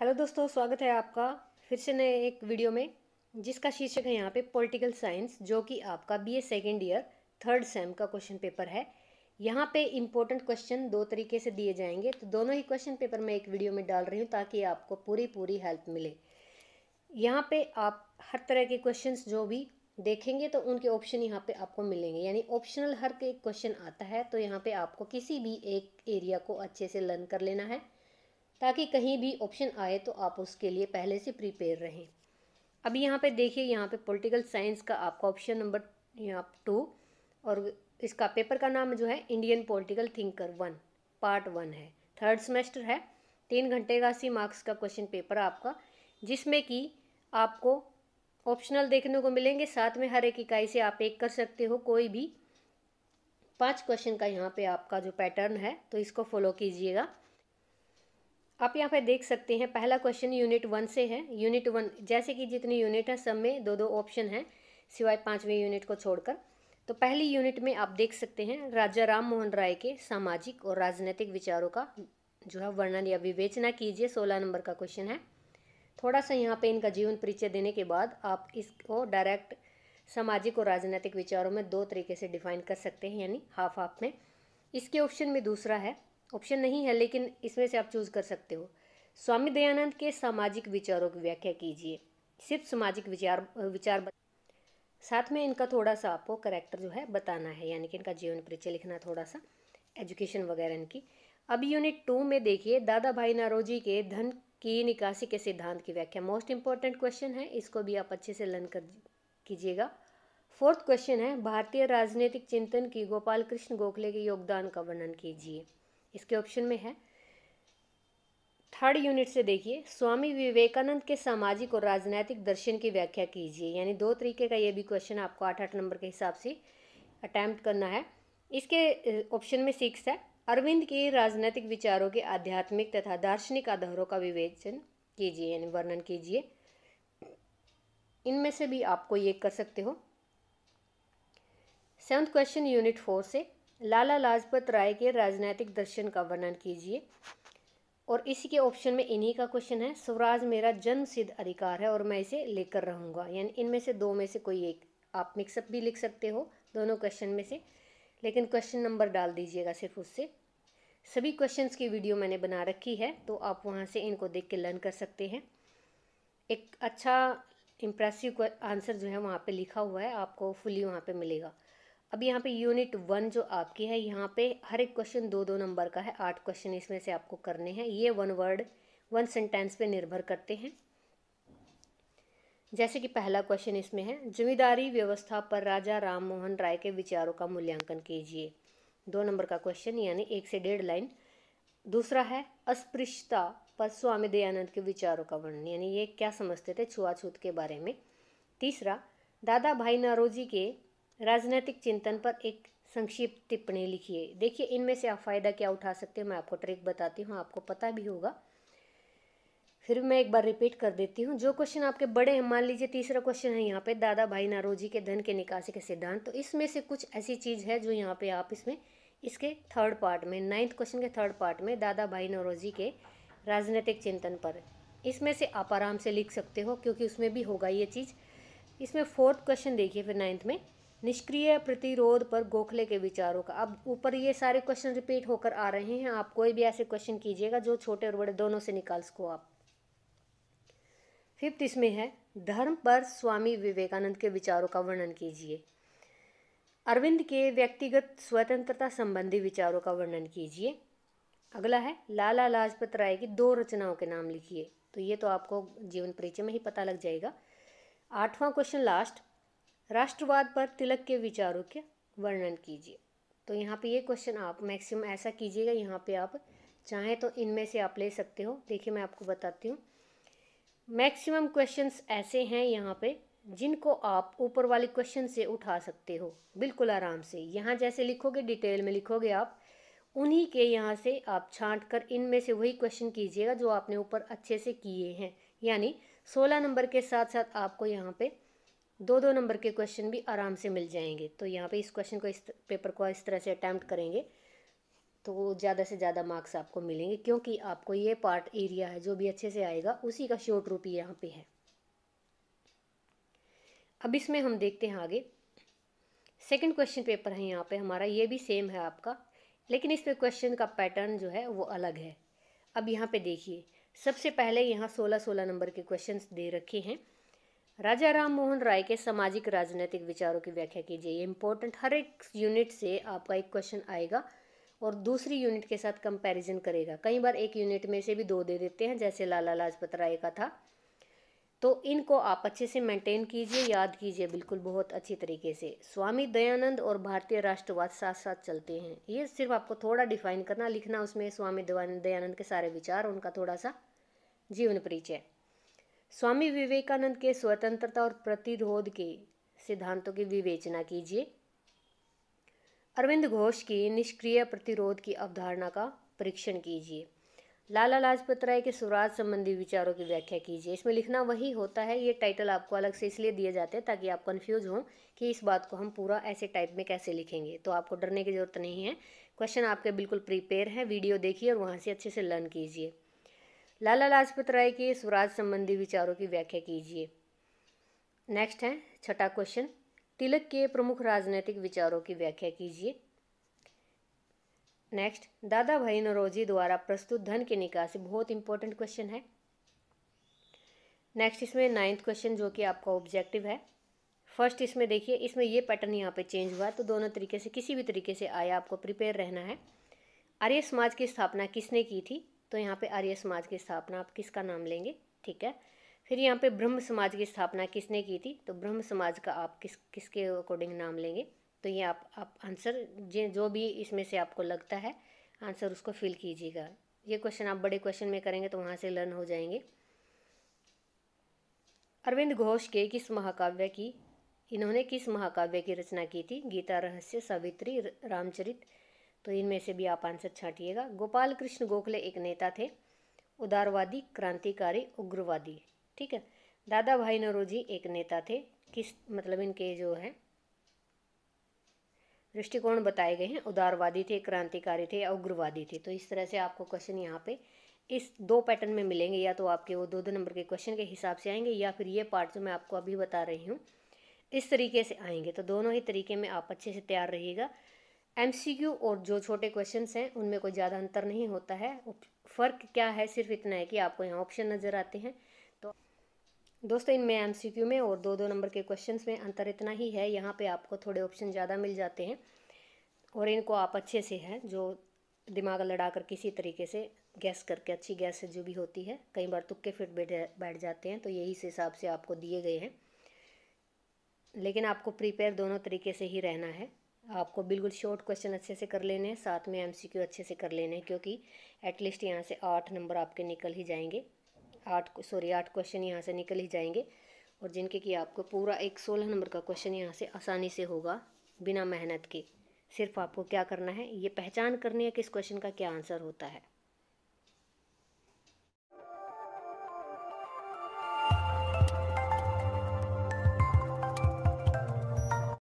hello दोस्तों स्वागत है आपका फिर से नए एक वीडियो में जिसका शीर्षक है यहाँ पे पॉलिटिकल साइंस जो कि आपका BA second year third sem का क्वेश्चन पेपर है यहाँ पे इम्पोर्टेंट क्वेश्चन दो तरीके से दिए जाएंगे तो दोनों ही क्वेश्चन पेपर मैं एक वीडियो में डाल रही हूँ ताकि आपको पूरी पूरी हेल्प मिले यहाँ पर आप हर तरह के क्वेश्चन जो भी देखेंगे तो उनके ऑप्शन यहाँ पे आपको मिलेंगे यानी ऑप्शनल हर एक क्वेश्चन आता है तो यहाँ पे आपको किसी भी एक एरिया को अच्छे से लर्न कर लेना है ताकि कहीं भी ऑप्शन आए तो आप उसके लिए पहले से प्रिपेयर रहें अभी यहाँ पे देखिए यहाँ पे पॉलिटिकल साइंस का आपका ऑप्शन नंबर यहाँ टू और इसका पेपर का नाम जो है Indian political thinker one part one है थर्ड सेमेस्टर है तीन घंटे का अस्सी मार्क्स का क्वेश्चन पेपर आपका जिसमें कि आपको ऑप्शनल देखने को मिलेंगे साथ में हर एक इकाई से आप एक कर सकते हो कोई भी पांच क्वेश्चन का यहाँ पे आपका जो पैटर्न है तो इसको फॉलो कीजिएगा आप यहाँ पे देख सकते हैं पहला क्वेश्चन यूनिट वन से है यूनिट वन जैसे कि जितनी यूनिट है सब में दो दो ऑप्शन हैं सिवाय पाँचवें यूनिट को छोड़कर तो पहली यूनिट में आप देख सकते हैं राजा राम मोहन राय के सामाजिक और राजनीतिक विचारों का जो है वर्णन या विवेचना कीजिए सोलह नंबर का क्वेश्चन है थोड़ा सा यहाँ पे इनका जीवन परिचय देने के बाद आप इसको डायरेक्ट सामाजिक और राजनीतिक विचारों में दो तरीके से डिफाइन कर सकते हैं यानी हाफ हाफ में इसके ऑप्शन में दूसरा है ऑप्शन नहीं है लेकिन इसमें से आप चूज़ कर सकते हो स्वामी दयानंद के सामाजिक विचारों की व्याख्या कीजिए सिर्फ सामाजिक विचार विचार साथ में इनका थोड़ा सा आपको करैक्टर जो है बताना है यानी कि इनका जीवन परिचय लिखना थोड़ा सा एजुकेशन वगैरह इनकी अब यूनिट टू में देखिए दादा भाई नारोजी के धन की निकासी के सिद्धांत की व्याख्या मोस्ट इंपॉर्टेंट क्वेश्चन है इसको भी आप अच्छे से लर्न कर कीजिएगा फोर्थ क्वेश्चन है भारतीय राजनीतिक चिंतन की गोपाल कृष्ण गोखले के योगदान का वर्णन कीजिए इसके ऑप्शन में है थर्ड यूनिट से देखिए स्वामी विवेकानंद के सामाजिक और राजनैतिक दर्शन की व्याख्या कीजिए यानी दो तरीके का ये भी क्वेश्चन आपको आठ आठ नंबर के हिसाब से अटैम्प्ट करना है इसके ऑप्शन में सिक्स है अरविंद के राजनैतिक विचारों के आध्यात्मिक तथा दार्शनिक आधारों का विवेचन कीजिए यानी वर्णन कीजिए इनमें से भी आपको ये कर सकते हो सेवन्थ क्वेश्चन यूनिट फोर से लाला लाजपत राय के राजनैतिक दर्शन का वर्णन कीजिए और इसी के ऑप्शन में इन्हीं का क्वेश्चन है स्वराज मेरा जन्म सिद्ध अधिकार है और मैं इसे लेकर रहूँगा यानी इनमें से दो में से कोई एक आप मिक्सअप भी लिख सकते हो दोनों क्वेश्चन में से लेकिन क्वेश्चन नंबर डाल दीजिएगा सिर्फ उससे सभी क्वेश्चंस की वीडियो मैंने बना रखी है तो आप वहाँ से इनको देख के लर्न कर सकते हैं एक अच्छा इम्प्रेसिव आंसर जो है वहाँ पर लिखा हुआ है आपको फुली वहाँ पर मिलेगा अब यहाँ पे यूनिट वन जो आपकी है यहाँ पे हर एक क्वेश्चन दो दो नंबर का है आठ क्वेश्चन इसमें से आपको करने हैं ये वन वर्ड वन सेंटेंस पे निर्भर करते हैं जैसे कि पहला क्वेश्चन इसमें है जमींदारी व्यवस्था पर राजा राम मोहन राय के विचारों का मूल्यांकन कीजिए दो नंबर का क्वेश्चन यानी एक से डेढ़ लाइन दूसरा है अस्पृश्यता पर स्वामी दयानंद के विचारों का वर्णन यानी ये क्या समझते थे छुआछूत के बारे में तीसरा दादा भाई नारोजी के राजनीतिक चिंतन पर एक संक्षिप्त टिप्पणी लिखिए देखिए इनमें से आप फ़ायदा क्या उठा सकते हैं मैं आपको ट्रिक बताती हूँ आपको पता भी होगा फिर मैं एक बार रिपीट कर देती हूँ जो क्वेश्चन आपके बड़े हैं मान लीजिए तीसरा क्वेश्चन है यहाँ पे दादा भाई नारोजी के धन के निकासी के सिद्धांत तो इसमें से कुछ ऐसी चीज़ है जो यहाँ पे आप इसमें इसके थर्ड पार्ट में नाइन्थ क्वेश्चन के थर्ड पार्ट में दादा भाई नारोजी के राजनीतिक चिंतन पर इसमें से आप आराम से लिख सकते हो क्योंकि उसमें भी होगा ये चीज़ इसमें फोर्थ क्वेश्चन देखिए फिर नाइन्थ में निष्क्रिय प्रतिरोध पर गोखले के विचारों का अब ऊपर ये सारे क्वेश्चन रिपीट होकर आ रहे हैं आप कोई भी ऐसे क्वेश्चन कीजिएगा जो छोटे और बड़े दोनों से निकाल सको आप फिफ्थ इसमें है धर्म पर स्वामी विवेकानंद के विचारों का वर्णन कीजिए अरविंद के व्यक्तिगत स्वतंत्रता संबंधी विचारों का वर्णन कीजिए अगला है लाला लाजपत राय की दो रचनाओं के नाम लिखिए तो ये तो आपको जीवन परिचय में ही पता लग जाएगा आठवां क्वेश्चन लास्ट राष्ट्रवाद पर तिलक के विचारों के वर्णन कीजिए तो यहाँ पे ये क्वेश्चन आप मैक्सिमम ऐसा कीजिएगा यहाँ पे आप चाहें तो इनमें से आप ले सकते हो देखिए मैं आपको बताती हूँ मैक्सिमम क्वेश्चंस ऐसे हैं यहाँ पे जिनको आप ऊपर वाले क्वेश्चन से उठा सकते हो बिल्कुल आराम से यहाँ जैसे लिखोगे डिटेल में लिखोगे आप उन्हीं के यहाँ से आप छांट कर इनमें से वही क्वेश्चन कीजिएगा जो आपने ऊपर अच्छे से किए हैं यानी सोलह नंबर के साथ साथ आपको यहाँ पे दो दो नंबर के क्वेश्चन भी आराम से मिल जाएंगे तो यहाँ पे इस क्वेश्चन को इस पेपर को इस तरह से अटैम्प्ट करेंगे तो ज़्यादा से ज़्यादा मार्क्स आपको मिलेंगे क्योंकि आपको ये पार्ट एरिया है जो भी अच्छे से आएगा उसी का शॉर्ट रूप यहाँ पे है अब इसमें हम देखते हैं आगे सेकंड क्वेश्चन पेपर है यहाँ पे हमारा ये भी सेम है आपका लेकिन इस क्वेश्चन का पैटर्न जो है वो अलग है अब यहाँ पर देखिए सबसे पहले यहाँ सोलह सोलह नंबर के क्वेश्चन दे रखे हैं राजा राम मोहन राय के सामाजिक राजनीतिक विचारों की व्याख्या कीजिए ये इम्पोर्टेंट हर एक यूनिट से आपका एक क्वेश्चन आएगा और दूसरी यूनिट के साथ कंपैरिजन करेगा कई बार एक यूनिट में से भी दो दे देते हैं जैसे लाला लाजपत राय का था तो इनको आप अच्छे से मेंटेन कीजिए याद कीजिए बिल्कुल बहुत अच्छी तरीके से स्वामी दयानंद और भारतीय राष्ट्रवाद साथ साथ चलते हैं ये सिर्फ आपको थोड़ा डिफाइन करना लिखना उसमें स्वामी दयानंद के सारे विचार उनका थोड़ा सा जीवन परिचय स्वामी विवेकानंद के स्वतंत्रता और प्रतिरोध के सिद्धांतों की विवेचना कीजिए अरविंद घोष की निष्क्रिय प्रतिरोध की अवधारणा का परीक्षण कीजिए लाला लाजपत राय के स्वराज संबंधी विचारों की व्याख्या कीजिए इसमें लिखना वही होता है ये टाइटल आपको अलग से इसलिए दिए जाते हैं ताकि आप कन्फ्यूज हों कि इस बात को हम पूरा ऐसे टाइप में कैसे लिखेंगे तो आपको डरने की ज़रूरत नहीं है क्वेश्चन आपके बिल्कुल प्रिपेयर है वीडियो देखिए और वहाँ से अच्छे से लर्न कीजिए लाला लाजपत राय के स्वराज संबंधी विचारों की व्याख्या कीजिए नेक्स्ट है छठा क्वेश्चन तिलक के प्रमुख राजनीतिक विचारों की व्याख्या कीजिए नेक्स्ट दादा भाई नरोजी द्वारा प्रस्तुत धन की निकासी बहुत इंपॉर्टेंट क्वेश्चन है नेक्स्ट इसमें नाइन्थ क्वेश्चन जो कि आपका ऑब्जेक्टिव है फर्स्ट इसमें देखिए इसमें ये पैटर्न यहाँ पे चेंज हुआ तो दोनों तरीके से किसी भी तरीके से आया आपको प्रिपेयर रहना है आर्य समाज की स्थापना किसने की थी तो यहाँ पे आर्य समाज की स्थापना आप किसका नाम लेंगे ठीक है फिर यहाँ पे ब्रह्म समाज की स्थापना किसने की थी तो ब्रह्म समाज का आप किस किसके अकॉर्डिंग नाम लेंगे तो ये आप आप आंसर जो भी इसमें से आपको लगता है आंसर उसको फिल कीजिएगा ये क्वेश्चन आप बड़े क्वेश्चन में करेंगे तो वहाँ से लर्न हो जाएंगे अरविंद घोष के किस महाकाव्य की इन्होंने किस महाकाव्य की रचना की थी गीता रहस्य सावित्री रामचरित तो इनमें से भी आप आंसर छाटिएगा गोपाल कृष्ण गोखले एक नेता थे उदारवादी क्रांतिकारी उग्रवादी ठीक है दादा भाई नरोजी एक नेता थे किस मतलब इनके जो है दृष्टिकोण बताए गए हैं उदारवादी थे क्रांतिकारी थे या उग्रवादी थे तो इस तरह से आपको क्वेश्चन यहाँ पे इस दो पैटर्न में मिलेंगे या तो आपके वो दो दो नंबर के क्वेश्चन के हिसाब से आएंगे या फिर ये पार्ट जो मैं आपको अभी बता रही हूँ इस तरीके से आएंगे तो दोनों ही तरीके में आप अच्छे से तैयार रहिएगा एम और जो छोटे क्वेश्चन हैं उनमें कोई ज़्यादा अंतर नहीं होता है फ़र्क क्या है सिर्फ इतना है कि आपको यहाँ ऑप्शन नज़र आते हैं तो दोस्तों इनमें एमसीक्यू में और दो दो नंबर के क्वेश्चंस में अंतर इतना ही है यहाँ पे आपको थोड़े ऑप्शन ज़्यादा मिल जाते हैं और इनको आप अच्छे से हैं जो दिमाग लड़ा कर किसी तरीके से गैस करके अच्छी गैस जो भी होती है कई बार तुक्के फिट बैठ बैठ जाते हैं तो यही से हिसाब से आपको दिए गए हैं लेकिन आपको प्रिपेयर दोनों तरीके से ही रहना है आपको बिल्कुल शॉर्ट क्वेश्चन अच्छे से कर लेने हैं साथ में एमसीक्यू अच्छे से कर लेने हैं क्योंकि एटलीस्ट यहाँ से आठ नंबर आपके निकल ही जाएंगे आठ सॉरी आठ क्वेश्चन यहाँ से निकल ही जाएंगे और जिनके कि आपको पूरा एक सोलह नंबर का क्वेश्चन यहाँ से आसानी से होगा बिना मेहनत के सिर्फ आपको क्या करना है ये पहचान करनी है कि इस क्वेश्चन का क्या आंसर होता है